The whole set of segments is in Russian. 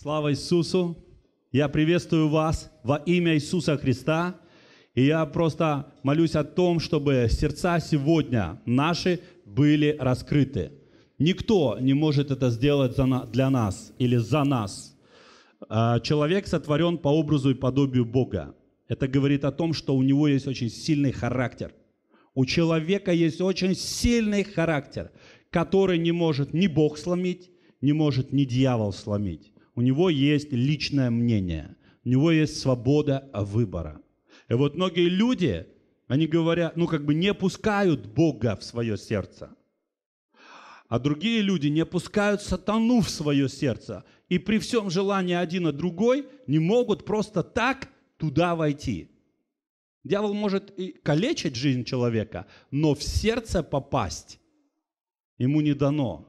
Слава Иисусу! Я приветствую вас во имя Иисуса Христа. И я просто молюсь о том, чтобы сердца сегодня наши были раскрыты. Никто не может это сделать для нас или за нас. А, человек сотворен по образу и подобию Бога. Это говорит о том, что у него есть очень сильный характер. У человека есть очень сильный характер, который не может ни Бог сломить, не может ни дьявол сломить. У него есть личное мнение, у него есть свобода выбора. И вот многие люди, они говорят, ну как бы не пускают Бога в свое сердце. А другие люди не пускают сатану в свое сердце. И при всем желании один от другой не могут просто так туда войти. Дьявол может и калечить жизнь человека, но в сердце попасть ему не дано.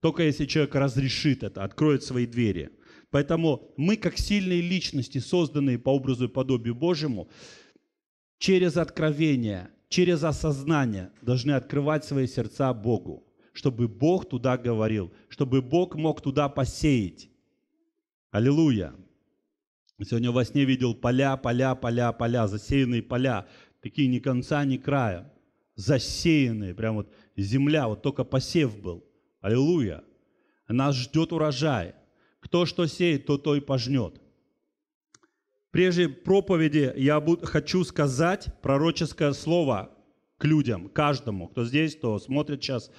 Только если человек разрешит это, откроет свои двери – Поэтому мы, как сильные личности, созданные по образу и подобию Божьему, через откровение, через осознание должны открывать свои сердца Богу, чтобы Бог туда говорил, чтобы Бог мог туда посеять. Аллилуйя! Сегодня во сне видел поля, поля, поля, поля, засеянные поля, такие ни конца, ни края, засеянные, прям вот земля, вот только посев был. Аллилуйя! Нас ждет урожай – кто что сеет, то то и пожнет. Прежде проповеди я хочу сказать пророческое слово к людям, каждому, кто здесь, кто смотрит сейчас.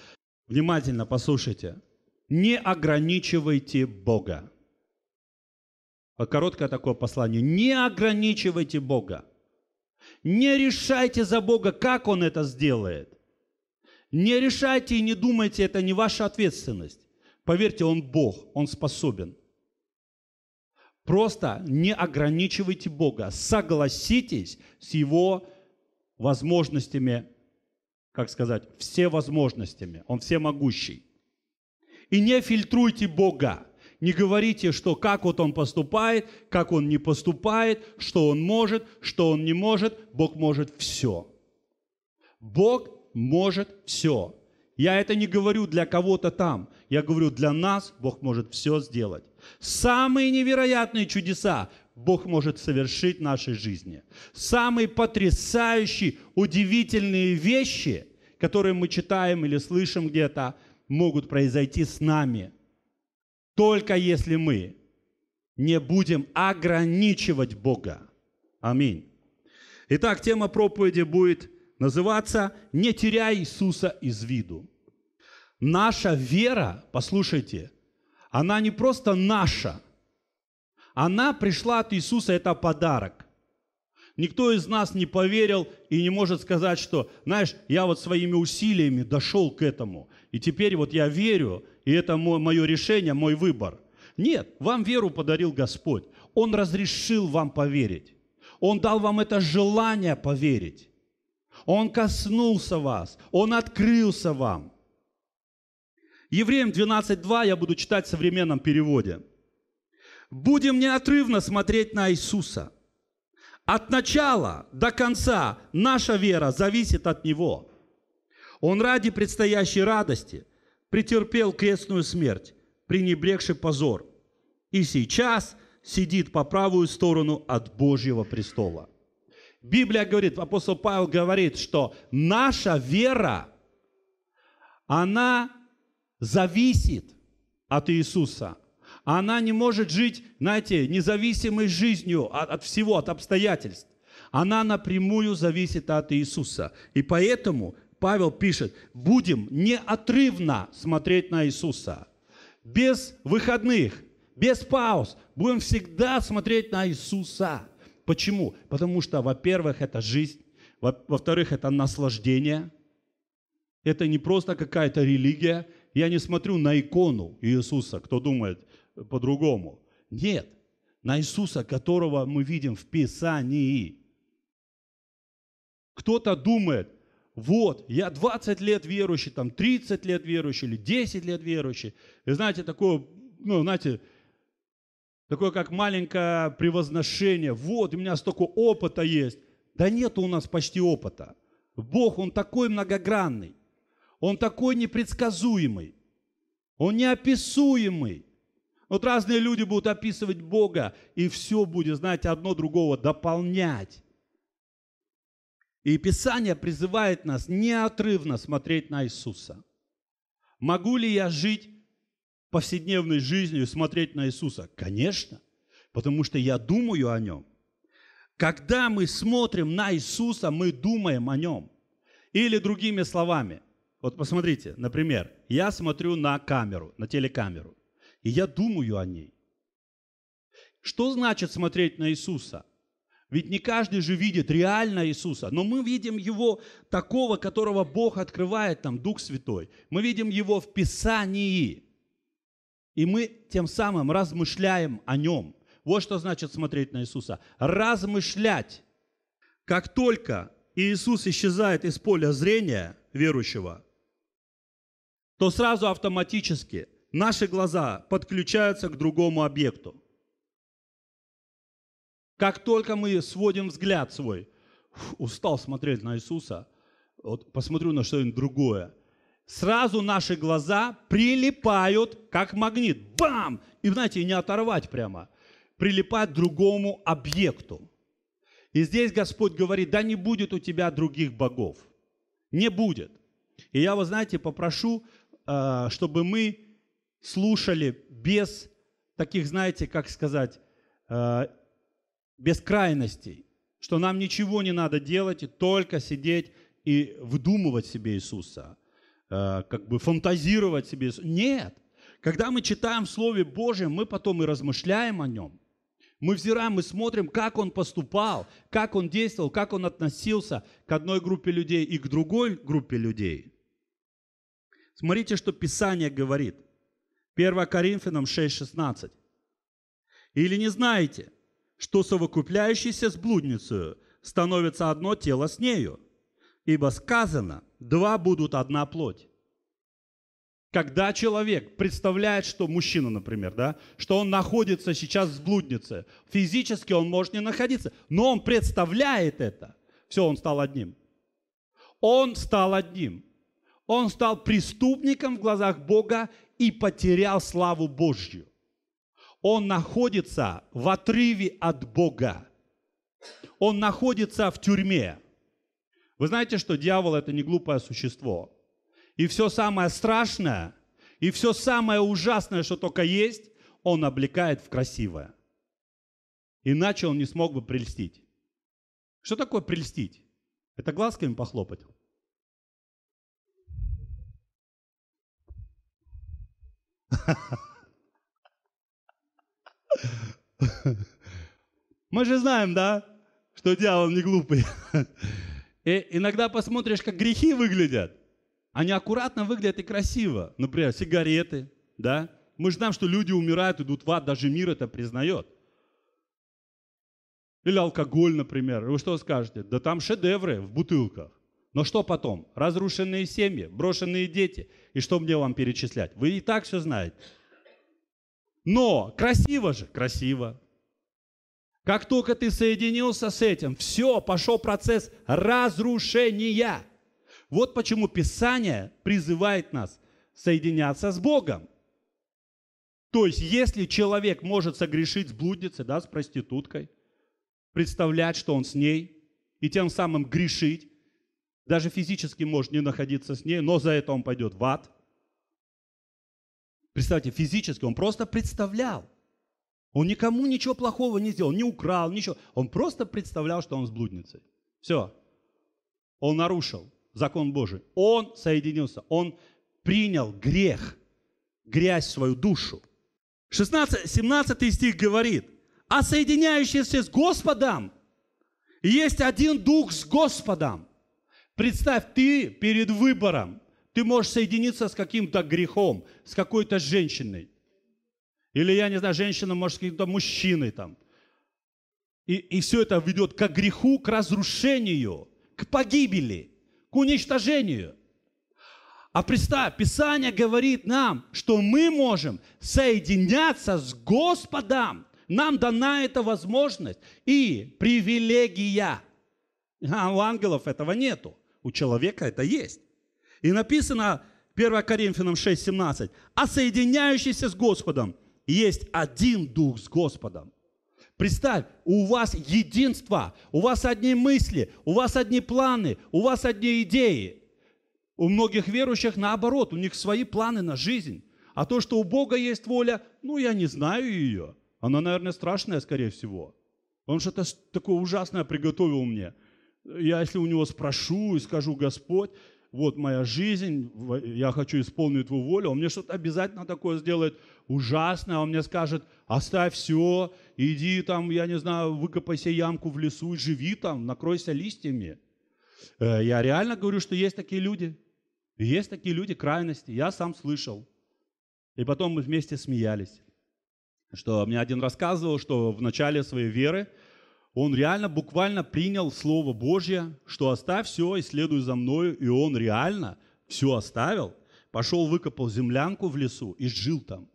Внимательно послушайте. Не ограничивайте Бога. Вот короткое такое послание. Не ограничивайте Бога. Не решайте за Бога, как Он это сделает. Не решайте и не думайте, это не ваша ответственность. Поверьте, Он Бог, Он способен – Просто не ограничивайте Бога, согласитесь с Его возможностями, как сказать, все возможностями. Он всемогущий. И не фильтруйте Бога. Не говорите, что как вот он поступает, как он не поступает, что он может, что он не может. Бог может все. Бог может все. Я это не говорю для кого-то там. Я говорю, для нас Бог может все сделать. Самые невероятные чудеса Бог может совершить в нашей жизни. Самые потрясающие, удивительные вещи, которые мы читаем или слышим где-то, могут произойти с нами. Только если мы не будем ограничивать Бога. Аминь. Итак, тема проповеди будет называться «Не теряй Иисуса из виду». Наша вера, послушайте, она не просто наша. Она пришла от Иисуса, это подарок. Никто из нас не поверил и не может сказать, что, знаешь, я вот своими усилиями дошел к этому, и теперь вот я верю, и это мое решение, мой выбор. Нет, вам веру подарил Господь. Он разрешил вам поверить. Он дал вам это желание поверить. Он коснулся вас, Он открылся вам. Евреям 12.2 я буду читать в современном переводе. «Будем неотрывно смотреть на Иисуса. От начала до конца наша вера зависит от Него. Он ради предстоящей радости претерпел крестную смерть, пренебрегший позор, и сейчас сидит по правую сторону от Божьего престола». Библия говорит, апостол Павел говорит, что наша вера, она зависит от Иисуса. Она не может жить, знаете, независимой жизнью от, от всего, от обстоятельств. Она напрямую зависит от Иисуса. И поэтому Павел пишет, будем неотрывно смотреть на Иисуса. Без выходных, без пауз. Будем всегда смотреть на Иисуса. Почему? Потому что, во-первых, это жизнь. Во-вторых, это наслаждение. Это не просто какая-то религия. Я не смотрю на икону Иисуса, кто думает э, по-другому. Нет, на Иисуса, которого мы видим в Писании. Кто-то думает, вот, я 20 лет верующий, там 30 лет верующий или 10 лет верующий. И знаете, такое, ну, знаете, такое как маленькое превозношение. Вот, у меня столько опыта есть. Да нет у нас почти опыта. Бог, Он такой многогранный. Он такой непредсказуемый. Он неописуемый. Вот разные люди будут описывать Бога, и все будет, знаете, одно другого дополнять. И Писание призывает нас неотрывно смотреть на Иисуса. Могу ли я жить повседневной жизнью и смотреть на Иисуса? Конечно, потому что я думаю о Нем. Когда мы смотрим на Иисуса, мы думаем о Нем. Или другими словами, вот посмотрите, например, я смотрю на камеру, на телекамеру, и я думаю о ней. Что значит смотреть на Иисуса? Ведь не каждый же видит реально Иисуса, но мы видим Его такого, которого Бог открывает там, Дух Святой. Мы видим Его в Писании. И мы тем самым размышляем о Нем. Вот что значит смотреть на Иисуса. Размышлять. Как только Иисус исчезает из поля зрения верующего, то сразу автоматически наши глаза подключаются к другому объекту. Как только мы сводим взгляд свой, устал смотреть на Иисуса, вот посмотрю на что-нибудь другое, сразу наши глаза прилипают, как магнит, бам! И знаете, не оторвать прямо, прилипать к другому объекту. И здесь Господь говорит, да не будет у тебя других богов. Не будет. И я, вы знаете, попрошу а, чтобы мы слушали без таких, знаете, как сказать, а, без крайностей, что нам ничего не надо делать, и только сидеть и выдумывать себе Иисуса, а, как бы фантазировать себе Иисуса. Нет. Когда мы читаем в Слове Божьем, мы потом и размышляем о нем. Мы взираем, мы смотрим, как он поступал, как он действовал, как он относился к одной группе людей и к другой группе людей – Смотрите, что Писание говорит. 1 Коринфянам 6,16. «Или не знаете, что совокупляющийся с блудницей становится одно тело с нею? Ибо сказано, два будут одна плоть». Когда человек представляет, что мужчина, например, да, что он находится сейчас в блуднице, физически он может не находиться, но он представляет это. Все, он стал одним. Он стал одним. Он стал преступником в глазах Бога и потерял славу Божью. Он находится в отрыве от Бога. Он находится в тюрьме. Вы знаете, что дьявол – это не глупое существо. И все самое страшное, и все самое ужасное, что только есть, он облекает в красивое. Иначе он не смог бы прельстить. Что такое прельстить? Это глазками похлопать. Мы же знаем, да, что дьявол не глупый. И иногда посмотришь, как грехи выглядят. Они аккуратно выглядят и красиво. Например, сигареты, да. Мы же знаем, что люди умирают, идут в ад, даже мир это признает. Или алкоголь, например. Вы что скажете? Да там шедевры в бутылках. Но что потом? Разрушенные семьи, брошенные дети. И что мне вам перечислять? Вы и так все знаете. Но красиво же, красиво. Как только ты соединился с этим, все, пошел процесс разрушения. Вот почему Писание призывает нас соединяться с Богом. То есть, если человек может согрешить с блудницей, да, с проституткой, представлять, что он с ней, и тем самым грешить, даже физически может не находиться с ней, но за это он пойдет в ад. Представьте, физически он просто представлял. Он никому ничего плохого не сделал, не украл, ничего. Он просто представлял, что он с блудницей. Все. Он нарушил закон Божий. Он соединился, он принял грех, грязь в свою душу. 16, 17 стих говорит, а соединяющийся с Господом, есть один дух с Господом. Представь, ты перед выбором, ты можешь соединиться с каким-то грехом, с какой-то женщиной. Или, я не знаю, женщина, может, с каким-то мужчиной там. И, и все это ведет к греху, к разрушению, к погибели, к уничтожению. А представь, Писание говорит нам, что мы можем соединяться с Господом. Нам дана эта возможность и привилегия. А у ангелов этого нету. У человека это есть. И написано 1 Коринфянам 6:17, а соединяющийся с Господом есть один дух с Господом. Представь, у вас единство, у вас одни мысли, у вас одни планы, у вас одни идеи. У многих верующих наоборот, у них свои планы на жизнь. А то, что у Бога есть воля, ну, я не знаю ее. Она, наверное, страшная, скорее всего. Он что-то такое ужасное приготовил мне. Я, если у него спрошу и скажу, Господь, вот моя жизнь, я хочу исполнить Твою волю, он мне что-то обязательно такое сделает ужасное, он мне скажет, оставь все, иди там, я не знаю, выкопай себе ямку в лесу и живи там, накройся листьями. Э, я реально говорю, что есть такие люди, есть такие люди крайности, я сам слышал. И потом мы вместе смеялись, что мне один рассказывал, что в начале своей веры – он реально буквально принял Слово Божье, что оставь все и следуй за мною, и он реально все оставил, пошел выкопал землянку в лесу и жил там.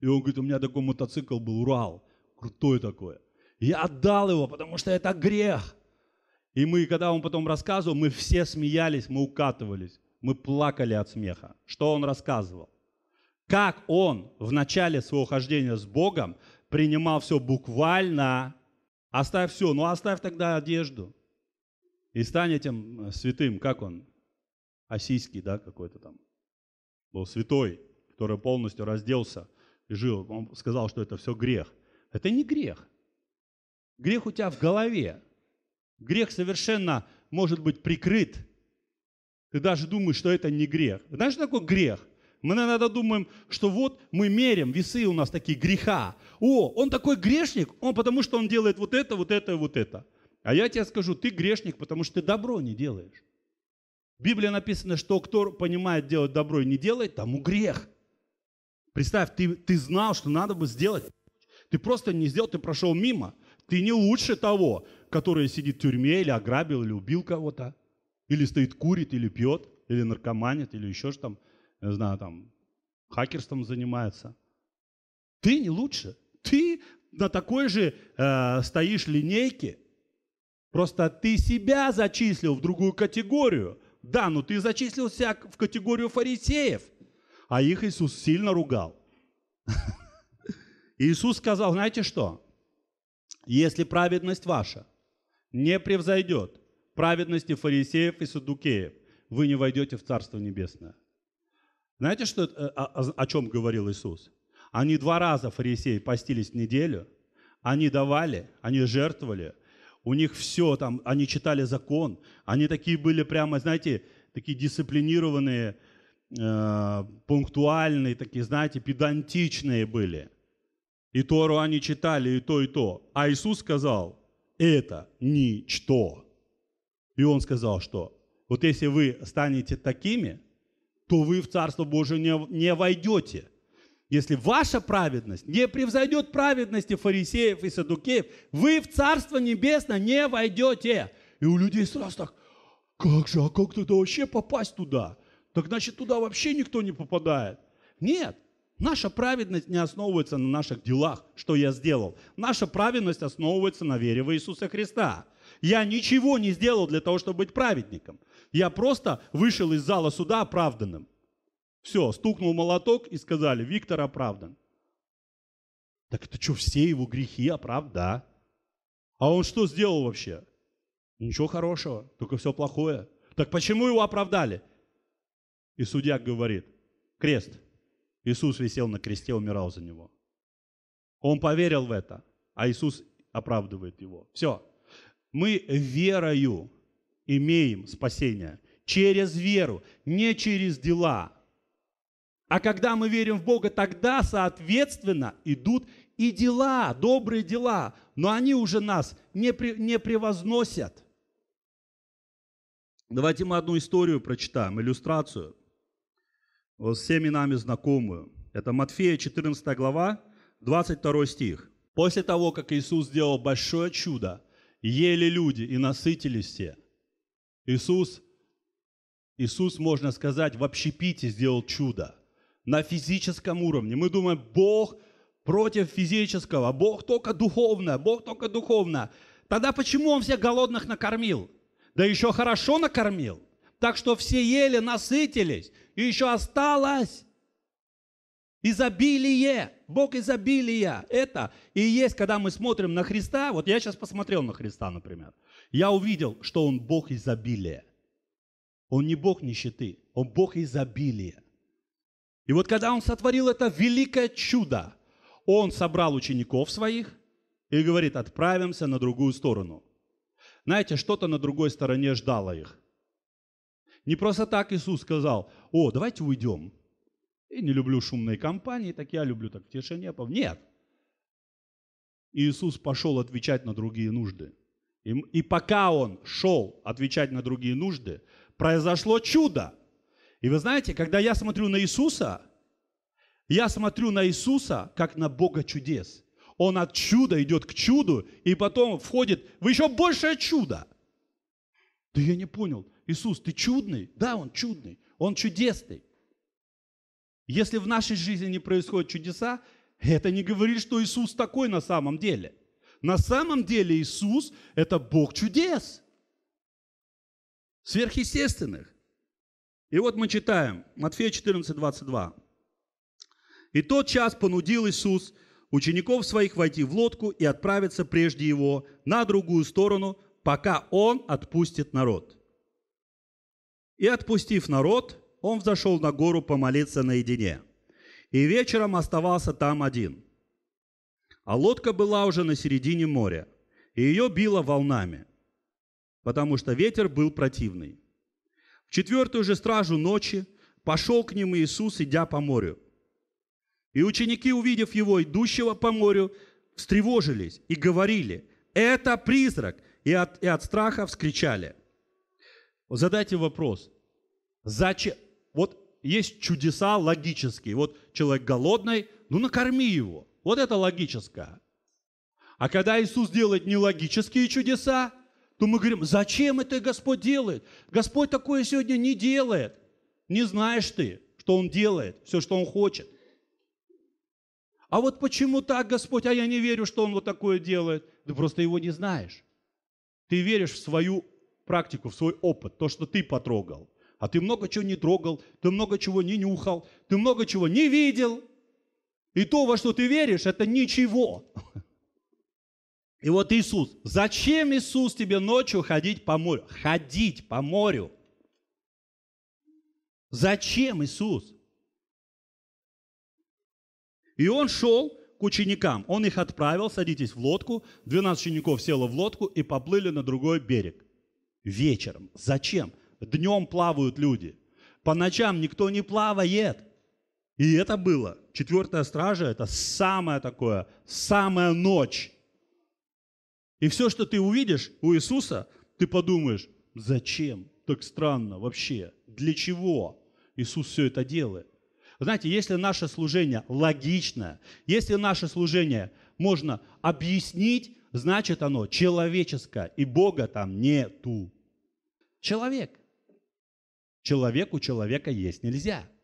И он говорит, у меня такой мотоцикл был, Урал, крутой такой. Я отдал его, потому что это грех. И мы, когда он потом рассказывал, мы все смеялись, мы укатывались, мы плакали от смеха. Что он рассказывал? Как он в начале своего хождения с Богом принимал все буквально, Оставь все, ну оставь тогда одежду. И стань этим э, святым, как он? Осийский, да, какой-то там. Был святой, который полностью разделся и жил. Он сказал, что это все грех. Это не грех. Грех у тебя в голове. Грех совершенно может быть прикрыт. Ты даже думаешь, что это не грех. Знаешь, что такое грех? Мы иногда думаем, что вот мы меряем, весы у нас такие греха. О, он такой грешник, он потому что он делает вот это, вот это вот это. А я тебе скажу, ты грешник, потому что ты добро не делаешь. В Библии написано, что кто понимает делать добро и не делает, тому грех. Представь, ты, ты знал, что надо бы сделать. Ты просто не сделал, ты прошел мимо. Ты не лучше того, который сидит в тюрьме или ограбил, или убил кого-то. Или стоит курит, или пьет, или наркоманит, или еще что там. Не знаю, там, хакерством занимается. Ты не лучше. Ты на такой же э, стоишь линейке. Просто ты себя зачислил в другую категорию. Да, но ну ты зачислил себя в категорию фарисеев. А их Иисус сильно ругал. Иисус сказал, знаете что? Если праведность ваша не превзойдет праведности фарисеев и садукеев, вы не войдете в Царство Небесное. Знаете, что, э, о, о, чем говорил Иисус? Они два раза, фарисеи, постились неделю, они давали, они жертвовали, у них все там, они читали закон, они такие были прямо, знаете, такие дисциплинированные, э, пунктуальные, такие, знаете, педантичные были. И Тору они читали, и то, и то. А Иисус сказал, это ничто. И он сказал, что вот если вы станете такими, то вы в Царство Божие не, не войдете. Если ваша праведность не превзойдет праведности фарисеев и садукеев, вы в Царство Небесное не войдете. И у людей сразу так, как же, а как тогда вообще попасть туда? Так значит, туда вообще никто не попадает. Нет, наша праведность не основывается на наших делах, что я сделал. Наша праведность основывается на вере в Иисуса Христа. Я ничего не сделал для того, чтобы быть праведником. Я просто вышел из зала суда оправданным. Все, стукнул молоток и сказали, Виктор оправдан. Так это что, все его грехи оправда? А он что сделал вообще? Ничего хорошего, только все плохое. Так почему его оправдали? И судья говорит, крест. Иисус висел на кресте, умирал за него. Он поверил в это, а Иисус оправдывает его. Все. Мы верою имеем спасение через веру, не через дела. А когда мы верим в Бога, тогда, соответственно, идут и дела, добрые дела, но они уже нас не, при, не превозносят. Давайте мы одну историю прочитаем, иллюстрацию, вот э, всеми нами знакомую. Это Матфея 14 глава, 22 стих. «После того, как Иисус сделал большое чудо, ели люди и насытились все – Иисус, Иисус, можно сказать, в общепите сделал чудо на физическом уровне. Мы думаем, Бог против физического, Бог только духовное, Бог только духовное. Тогда почему Он всех голодных накормил? Да еще хорошо накормил. Так что все ели, насытились, и еще осталось изобилие. Бог изобилия. Это и есть, когда мы смотрим на Христа. Вот я сейчас посмотрел на Христа, например – я увидел, что Он Бог изобилия. Он не Бог нищеты, Он Бог изобилия. И вот когда Он сотворил это великое чудо, Он собрал учеников своих и говорит, отправимся на другую сторону. Знаете, что-то на другой стороне ждало их. Не просто так Иисус сказал, о, давайте уйдем. И не люблю шумные компании, так я люблю так в тишине. Нет. Иисус пошел отвечать на другие нужды. И, и пока он шел отвечать на другие нужды, произошло чудо. И вы знаете, когда я смотрю на Иисуса, я смотрю на Иисуса как на Бога чудес. Он от чуда идет к чуду, и потом входит в еще большее чудо. Да я не понял. Иисус, ты чудный? Да, Он чудный. Он чудесный. Если в нашей жизни не происходят чудеса, это не говорит, что Иисус такой на самом деле. На самом деле Иисус – это Бог чудес, сверхъестественных. И вот мы читаем, Матфея 14, 22. «И тот час понудил Иисус учеников своих войти в лодку и отправиться прежде его на другую сторону, пока он отпустит народ. И отпустив народ, он взошел на гору помолиться наедине. И вечером оставался там один. А лодка была уже на середине моря, и ее било волнами, потому что ветер был противный. В четвертую же стражу ночи пошел к ним Иисус, идя по морю. И ученики, увидев его, идущего по морю, встревожились и говорили, это призрак, и от, и от страха вскричали. Задайте вопрос, зачем? Вот есть чудеса логические. Вот человек голодный, ну накорми его. Вот это логическое. А когда Иисус делает нелогические чудеса, то мы говорим, зачем это Господь делает? Господь такое сегодня не делает. Не знаешь ты, что Он делает, все, что Он хочет. А вот почему так, Господь, а я не верю, что Он вот такое делает? Ты просто его не знаешь. Ты веришь в свою практику, в свой опыт, то, что ты потрогал. А ты много чего не трогал, ты много чего не нюхал, ты много чего не видел – и то, во что ты веришь, это ничего. И вот Иисус. Зачем Иисус тебе ночью ходить по морю? Ходить по морю. Зачем Иисус? И он шел к ученикам. Он их отправил, садитесь в лодку. 12 учеников село в лодку и поплыли на другой берег. Вечером. Зачем? Днем плавают люди. По ночам никто не плавает. И это было. Четвертая стража – это самое такое, самая ночь. И все, что ты увидишь у Иисуса, ты подумаешь, зачем? Так странно вообще. Для чего Иисус все это делает? Знаете, если наше служение логичное, если наше служение можно объяснить, значит оно человеческое, и Бога там нету. Человек. Человеку человека есть нельзя –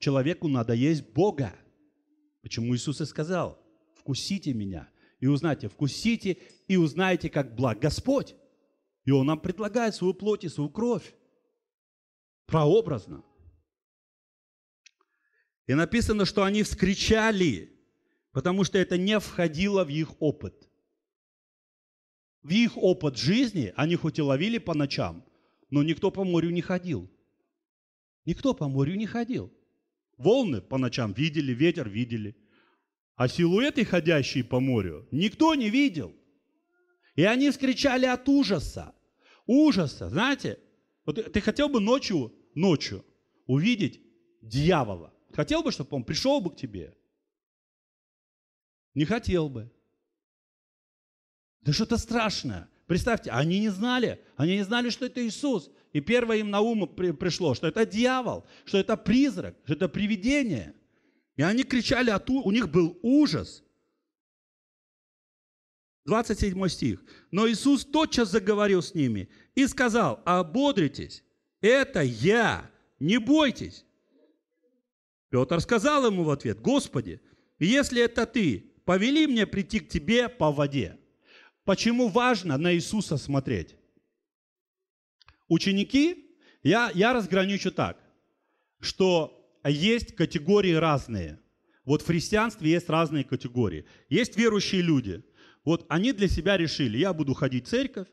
Человеку надо есть Бога. Почему Иисус и сказал, вкусите меня и узнайте, вкусите и узнаете, как благ Господь. И Он нам предлагает свою плоть и свою кровь. Прообразно. И написано, что они вскричали, потому что это не входило в их опыт. В их опыт жизни они хоть и ловили по ночам, но никто по морю не ходил. Никто по морю не ходил. Волны по ночам видели, ветер видели. А силуэты, ходящие по морю, никто не видел. И они вскричали от ужаса. Ужаса, знаете, вот ты хотел бы ночью, ночью увидеть дьявола. Хотел бы, чтобы он пришел бы к тебе? Не хотел бы. Да что-то страшное. Представьте, они не знали, они не знали, что это Иисус. И первое им на ум пришло, что это дьявол, что это призрак, что это привидение. И они кричали, от, у них был ужас. 27 стих. Но Иисус тотчас заговорил с ними и сказал, ободритесь, это я, не бойтесь. Петр сказал ему в ответ, Господи, если это ты, повели мне прийти к тебе по воде. Почему важно на Иисуса смотреть? ученики, я, я разграничу так, что есть категории разные. Вот в христианстве есть разные категории. Есть верующие люди. Вот они для себя решили, я буду ходить в церковь,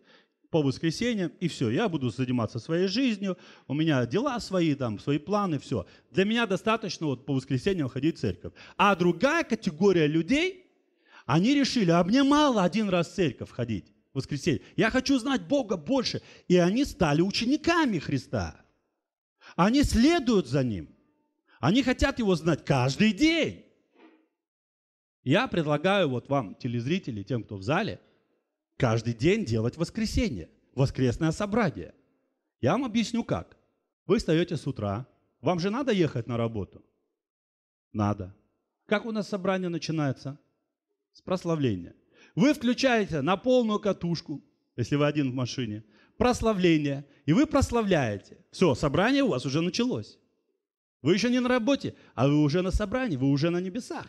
по воскресеньям, и все, я буду заниматься своей жизнью, у меня дела свои, там, свои планы, все. Для меня достаточно вот по воскресеньям ходить в церковь. А другая категория людей, они решили, а мне мало один раз в церковь ходить воскресенье. Я хочу знать Бога больше. И они стали учениками Христа. Они следуют за Ним. Они хотят Его знать каждый день. Я предлагаю вот вам, телезрители, тем, кто в зале, каждый день делать воскресенье, воскресное собрание. Я вам объясню как. Вы встаете с утра, вам же надо ехать на работу? Надо. Как у нас собрание начинается? С прославления. Вы включаете на полную катушку, если вы один в машине, прославление, и вы прославляете. Все, собрание у вас уже началось. Вы еще не на работе, а вы уже на собрании, вы уже на небесах.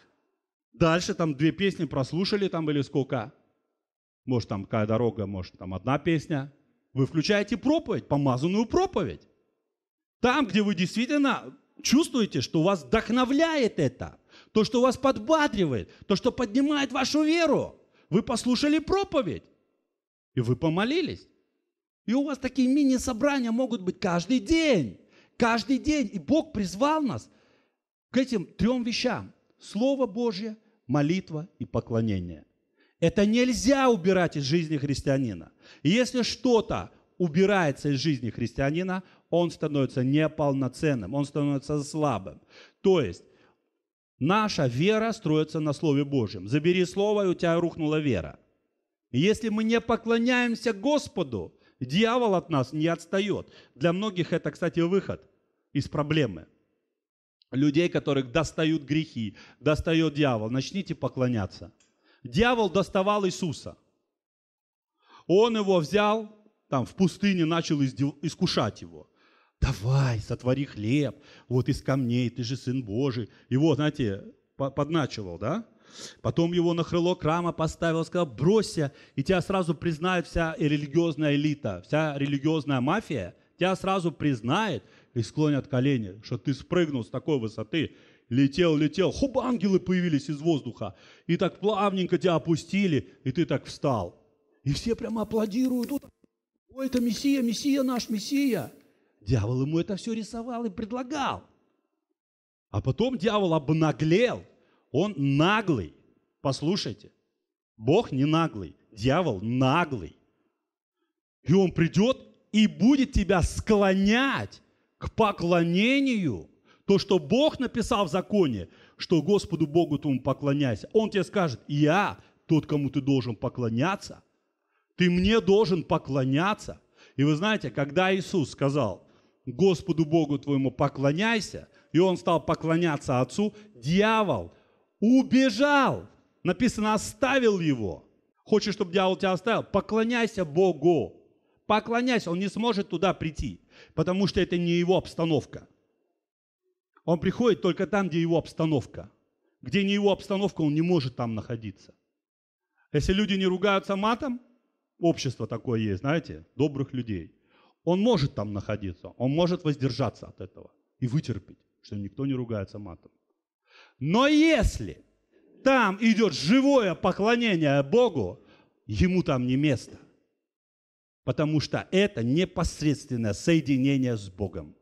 Дальше там две песни прослушали там или сколько. Может там какая дорога, может там одна песня. Вы включаете проповедь, помазанную проповедь. Там, где вы действительно чувствуете, что вас вдохновляет это, то, что вас подбадривает, то, что поднимает вашу веру. Вы послушали проповедь. И вы помолились. И у вас такие мини-собрания могут быть каждый день. Каждый день. И Бог призвал нас к этим трем вещам. Слово Божье, молитва и поклонение. Это нельзя убирать из жизни христианина. И если что-то убирается из жизни христианина, он становится неполноценным, он становится слабым. То есть Наша вера строится на Слове Божьем. Забери Слово, и у тебя рухнула вера. если мы не поклоняемся Господу, дьявол от нас не отстает. Для многих это, кстати, выход из проблемы. Людей, которых достают грехи, достает дьявол. Начните поклоняться. Дьявол доставал Иисуса. Он его взял, там в пустыне начал искушать его давай, сотвори хлеб, вот из камней, ты же Сын Божий. Его, знаете, подначивал, да? Потом его на крыло крама поставил, сказал, бросься, и тебя сразу признает вся религиозная элита, вся религиозная мафия, тебя сразу признает и склонят колени, что ты спрыгнул с такой высоты, летел, летел, хоп, ангелы появились из воздуха, и так плавненько тебя опустили, и ты так встал. И все прямо аплодируют, ой, это Мессия, Мессия наш, Мессия – Дьявол ему это все рисовал и предлагал. А потом дьявол обнаглел. Он наглый. Послушайте, Бог не наглый, дьявол наглый. И он придет и будет тебя склонять к поклонению. То, что Бог написал в законе, что Господу Богу твоему поклоняйся. Он тебе скажет, я тот, кому ты должен поклоняться. Ты мне должен поклоняться. И вы знаете, когда Иисус сказал, Господу Богу твоему поклоняйся, и он стал поклоняться отцу, дьявол убежал. Написано, оставил его. Хочешь, чтобы дьявол тебя оставил? Поклоняйся Богу. Поклоняйся, он не сможет туда прийти, потому что это не его обстановка. Он приходит только там, где его обстановка. Где не его обстановка, он не может там находиться. Если люди не ругаются матом, общество такое есть, знаете, добрых людей он может там находиться, он может воздержаться от этого и вытерпеть, что никто не ругается матом. Но если там идет живое поклонение Богу, ему там не место. Потому что это непосредственное соединение с Богом.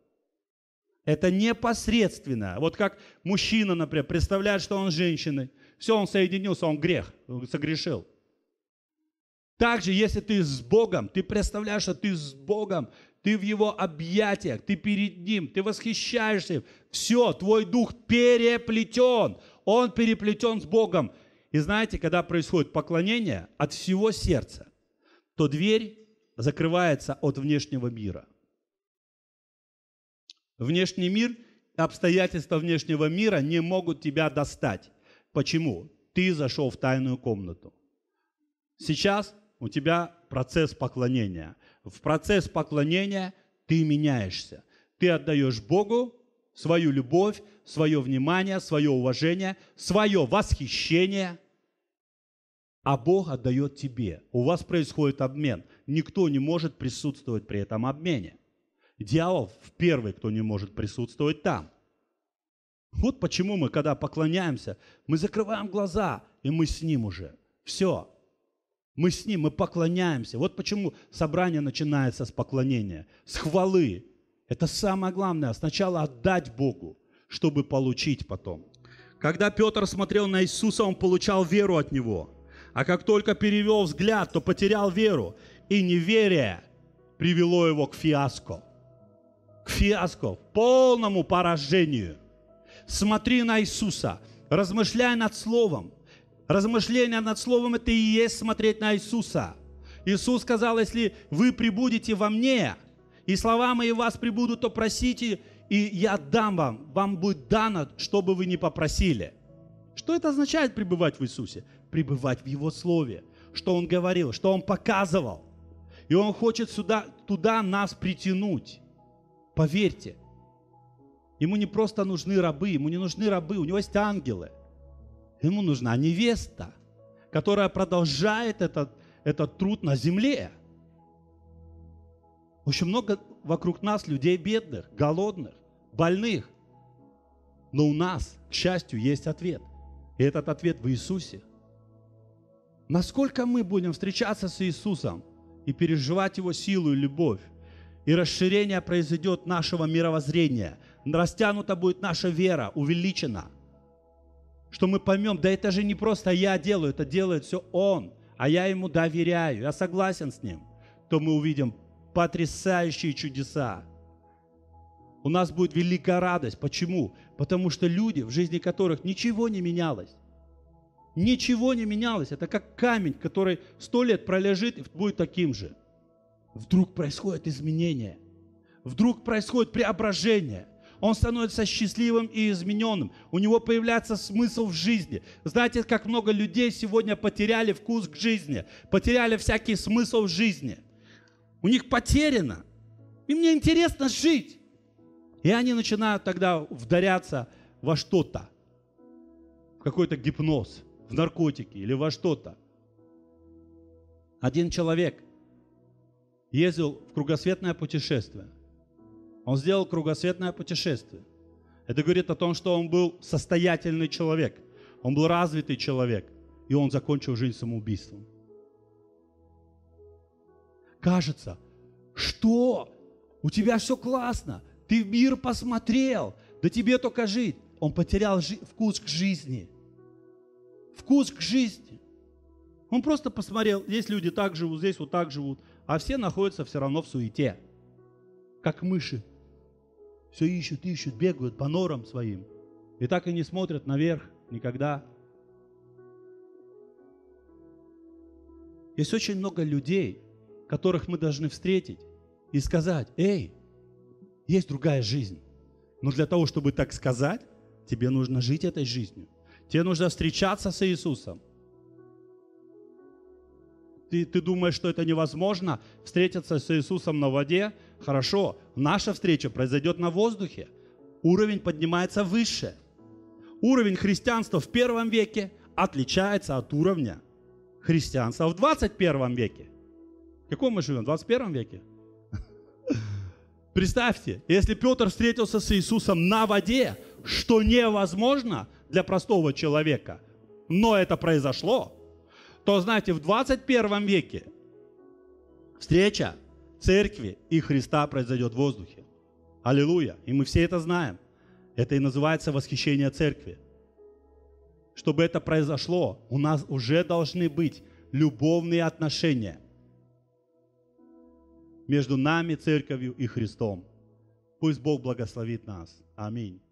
Это непосредственное, Вот как мужчина, например, представляет, что он женщиной. Все, он соединился, он грех, согрешил. Также, если ты с Богом, ты представляешь, что ты с Богом, ты в Его объятиях, ты перед Ним, ты восхищаешься Все, твой дух переплетен. Он переплетен с Богом. И знаете, когда происходит поклонение от всего сердца, то дверь закрывается от внешнего мира. Внешний мир, обстоятельства внешнего мира не могут тебя достать. Почему? Ты зашел в тайную комнату. Сейчас у тебя процесс поклонения. В процесс поклонения ты меняешься. Ты отдаешь Богу свою любовь, свое внимание, свое уважение, свое восхищение, а Бог отдает тебе. У вас происходит обмен. Никто не может присутствовать при этом обмене. Дьявол первый, кто не может присутствовать там. Вот почему мы, когда поклоняемся, мы закрываем глаза, и мы с ним уже. Все, мы с Ним, мы поклоняемся. Вот почему собрание начинается с поклонения, с хвалы. Это самое главное. Сначала отдать Богу, чтобы получить потом. Когда Петр смотрел на Иисуса, он получал веру от Него. А как только перевел взгляд, то потерял веру. И неверие привело его к фиаско. К фиаско, к полному поражению. Смотри на Иисуса, размышляй над Словом, Размышление над Словом – это и есть смотреть на Иисуса. Иисус сказал, если вы прибудете во мне, и слова мои вас прибудут, то просите, и я дам вам, вам будет дано, что бы вы ни попросили. Что это означает пребывать в Иисусе? Пребывать в Его Слове, что Он говорил, что Он показывал. И Он хочет сюда, туда нас притянуть. Поверьте, Ему не просто нужны рабы, Ему не нужны рабы, у Него есть ангелы. Ему нужна невеста, которая продолжает этот, этот труд на земле. Очень много вокруг нас людей бедных, голодных, больных. Но у нас, к счастью, есть ответ. И этот ответ в Иисусе. Насколько мы будем встречаться с Иисусом и переживать Его силу и любовь, и расширение произойдет нашего мировоззрения, растянута будет наша вера, увеличена – что мы поймем, да это же не просто я делаю, это делает все Он, а я Ему доверяю, я согласен с Ним, то мы увидим потрясающие чудеса. У нас будет великая радость. Почему? Потому что люди, в жизни которых ничего не менялось, ничего не менялось, это как камень, который сто лет пролежит и будет таким же. Вдруг происходит изменение, вдруг происходит преображение – он становится счастливым и измененным. У него появляется смысл в жизни. Знаете, как много людей сегодня потеряли вкус к жизни, потеряли всякий смысл в жизни. У них потеряно. И мне интересно жить. И они начинают тогда вдаряться во что-то. В какой-то гипноз, в наркотики или во что-то. Один человек ездил в кругосветное путешествие. Он сделал кругосветное путешествие. Это говорит о том, что он был состоятельный человек. Он был развитый человек. И он закончил жизнь самоубийством. Кажется, что? У тебя все классно. Ты в мир посмотрел. Да тебе только жить. Он потерял жи- вкус к жизни. Вкус к жизни. Он просто посмотрел, здесь люди так живут, здесь вот так живут, а все находятся все равно в суете, как мыши все ищут, ищут, бегают по норам своим. И так и не смотрят наверх никогда. Есть очень много людей, которых мы должны встретить и сказать, эй, есть другая жизнь. Но для того, чтобы так сказать, тебе нужно жить этой жизнью. Тебе нужно встречаться с Иисусом ты, ты думаешь, что это невозможно, встретиться с Иисусом на воде, хорошо, наша встреча произойдет на воздухе, уровень поднимается выше. Уровень христианства в первом веке отличается от уровня христианства в 21 веке. В каком мы живем? В 21 веке? Представьте, если Петр встретился с Иисусом на воде, что невозможно для простого человека, но это произошло – то знаете, в 21 веке встреча церкви и Христа произойдет в воздухе. Аллилуйя. И мы все это знаем. Это и называется восхищение церкви. Чтобы это произошло, у нас уже должны быть любовные отношения между нами, церковью и Христом. Пусть Бог благословит нас. Аминь.